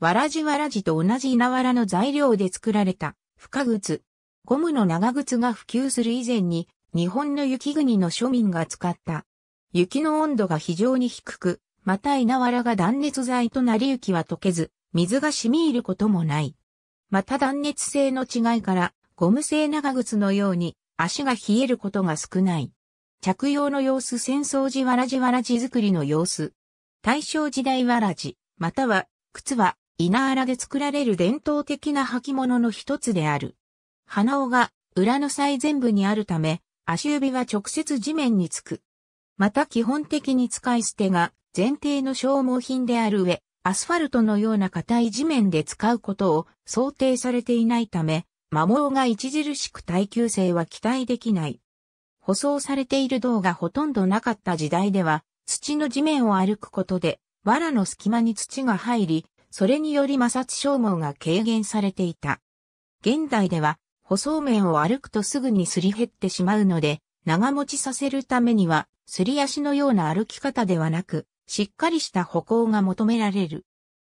わらじわらじと同じ稲わらの材料で作られた、深靴。ゴムの長靴が普及する以前に、日本の雪国の庶民が使った。雪の温度が非常に低く、また稲わらが断熱材となり雪は溶けず、水が染み入ることもない。また断熱性の違いから、ゴム製長靴のように足が冷えることが少ない。着用の様子戦争時わらじわらじ作りの様子。大正時代わらじ、または、靴は稲荒で作られる伝統的な履物の一つである。鼻緒が裏の最前部にあるため、足指は直接地面につく。また基本的に使い捨てが前提の消耗品である上、アスファルトのような硬い地面で使うことを想定されていないため、摩耗が著しく耐久性は期待できない。舗装されている銅がほとんどなかった時代では、土の地面を歩くことで、藁の隙間に土が入り、それにより摩擦消耗が軽減されていた。現代では、舗装面を歩くとすぐにすり減ってしまうので、長持ちさせるためには、すり足のような歩き方ではなく、しっかりした歩行が求められる。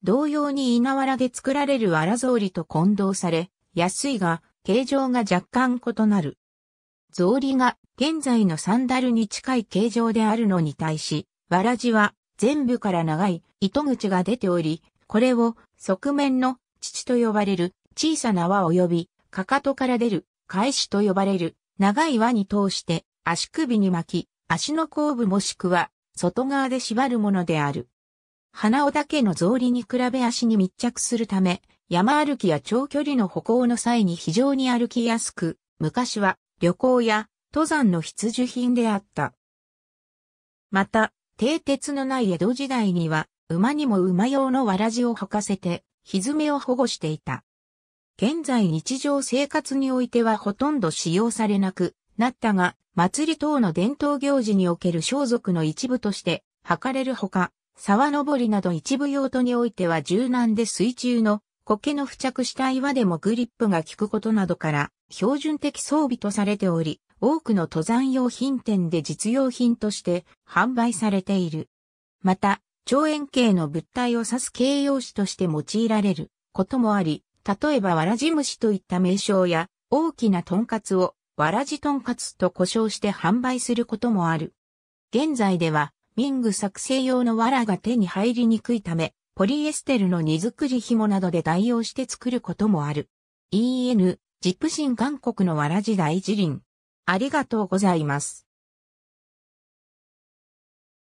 同様に稲わらで作られる荒草履と混同され、安いが、形状が若干異なる。草履が現在のサンダルに近い形状であるのに対し、わらじは全部から長い糸口が出ており、これを側面の父と呼ばれる小さな輪及び、かかとから出る返しと呼ばれる長い輪に通して足首に巻き、足の後部もしくは外側で縛るものである。鼻尾だけの草履に比べ足に密着するため、山歩きや長距離の歩行の際に非常に歩きやすく、昔は旅行や登山の必需品であった。また、蹄鉄のない江戸時代には、馬にも馬用のわらじを履かせて、ひずめを保護していた。現在日常生活においてはほとんど使用されなくなったが、祭り等の伝統行事における装束の一部として、履かれるほか、沢登りなど一部用途においては柔軟で水中の苔の付着した岩でもグリップが効くことなどから、標準的装備とされており、多くの登山用品店で実用品として販売されている。また、超円形の物体を指す形容詞として用いられることもあり、例えばわらじ虫といった名称や、大きなとんかつをわらじとんかつと呼称して販売することもある。現在では、ミング作成用のわらが手に入りにくいため、ポリエステルの荷造り紐などで代用して作ることもある。EN、ジプシン韓国のわらじ大辞林。ありがとうございます。